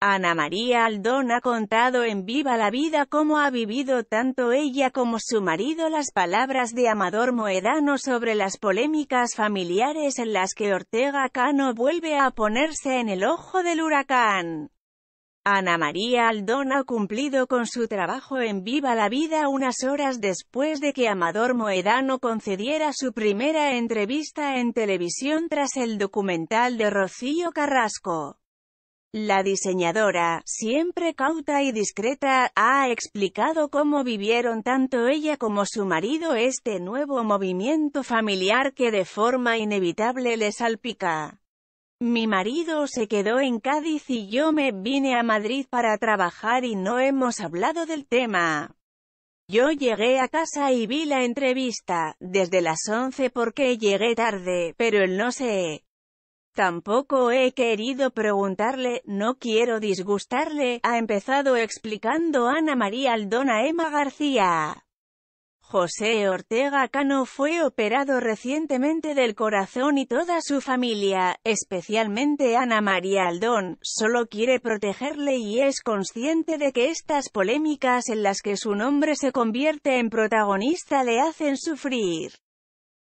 Ana María Aldón ha contado en Viva la Vida cómo ha vivido tanto ella como su marido las palabras de Amador Moedano sobre las polémicas familiares en las que Ortega Cano vuelve a ponerse en el ojo del huracán. Ana María Aldón ha cumplido con su trabajo en Viva la Vida unas horas después de que Amador Moedano concediera su primera entrevista en televisión tras el documental de Rocío Carrasco. La diseñadora, siempre cauta y discreta, ha explicado cómo vivieron tanto ella como su marido este nuevo movimiento familiar que de forma inevitable le salpica. Mi marido se quedó en Cádiz y yo me vine a Madrid para trabajar y no hemos hablado del tema. Yo llegué a casa y vi la entrevista, desde las once porque llegué tarde, pero él no se Tampoco he querido preguntarle, no quiero disgustarle, ha empezado explicando Ana María a Emma García. José Ortega Cano fue operado recientemente del corazón y toda su familia, especialmente Ana María Aldón, solo quiere protegerle y es consciente de que estas polémicas en las que su nombre se convierte en protagonista le hacen sufrir.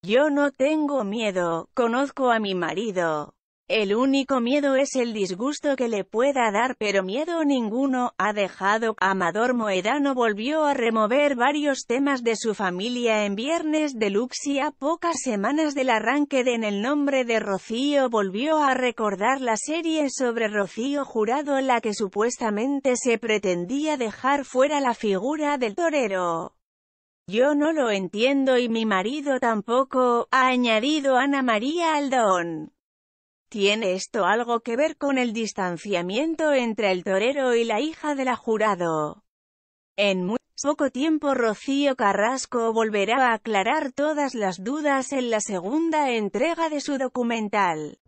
Yo no tengo miedo, conozco a mi marido. El único miedo es el disgusto que le pueda dar, pero miedo ninguno, ha dejado. Amador Moedano volvió a remover varios temas de su familia en Viernes De y a pocas semanas del arranque de En el nombre de Rocío volvió a recordar la serie sobre Rocío Jurado la que supuestamente se pretendía dejar fuera la figura del torero. Yo no lo entiendo y mi marido tampoco, ha añadido Ana María Aldón. ¿Tiene esto algo que ver con el distanciamiento entre el torero y la hija de la jurado? En muy poco tiempo Rocío Carrasco volverá a aclarar todas las dudas en la segunda entrega de su documental.